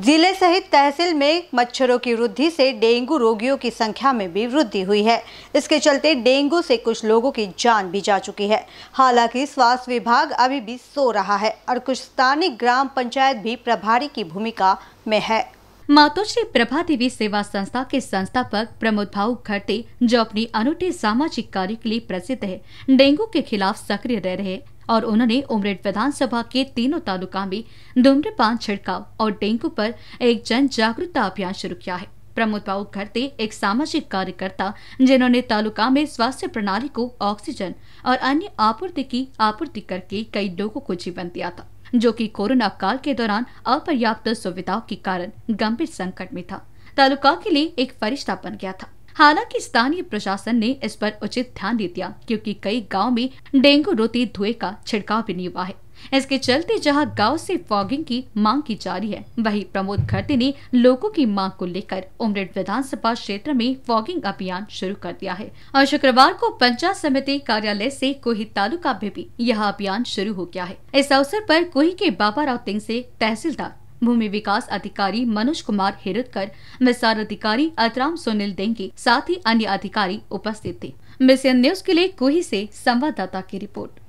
जिले सहित तहसील में मच्छरों की वृद्धि से डेंगू रोगियों की संख्या में भी वृद्धि हुई है इसके चलते डेंगू से कुछ लोगों की जान भी जा चुकी है हालांकि स्वास्थ्य विभाग अभी भी सो रहा है और कुछ स्थानीय ग्राम पंचायत भी प्रभारी की भूमिका में है मातोश्री प्रभा देवी सेवा संस्था के संस्थापक प्रमोद भाऊ खट्टे जो अपनी अनूठे सामाजिक कार्य के लिए प्रसिद्ध है डेंगू के खिलाफ सक्रिय रह रहे और उन्होंने उमरेड विधानसभा के तीनों तालुका में धूम्रपान छिड़काव और डेंगू पर एक जन जागरूकता अभियान शुरू किया है प्रमोद बाबू घरते एक सामाजिक कार्यकर्ता जिन्होंने तालुका में स्वास्थ्य प्रणाली को ऑक्सीजन और अन्य आपूर्ति की आपूर्ति करके कई लोगों को जीवन दिया था जो कि कोरोना काल के दौरान अपर्याप्त सुविधाओं के कारण गंभीर संकट में था तालुका के लिए एक फरिश्ता बन गया था हालांकि स्थानीय प्रशासन ने इस पर उचित ध्यान दे दिया क्योंकि कई गाँव में डेंगू रोती धुएं का छिड़काव भी नहीं हुआ है इसके चलते जहां गांव से फॉगिंग की मांग की जा रही है वहीं प्रमोद घरते ने लोगों की मांग को लेकर उमरेड विधानसभा क्षेत्र में फॉगिंग अभियान शुरू कर दिया है और शुक्रवार को पंचायत समिति कार्यालय से कोही तालुका में भी यह अभियान शुरू हो गया है इस अवसर पर कोही के बाबा राव सिंह से तहसीलदार भूमि विकास अधिकारी मनोज कुमार हिरतकर विस्तार अधिकारी अतराम सुनील देंगे साथ ही अन्य अधिकारी उपस्थित थे मिशन न्यूज के लिए कोही से संवाददाता की रिपोर्ट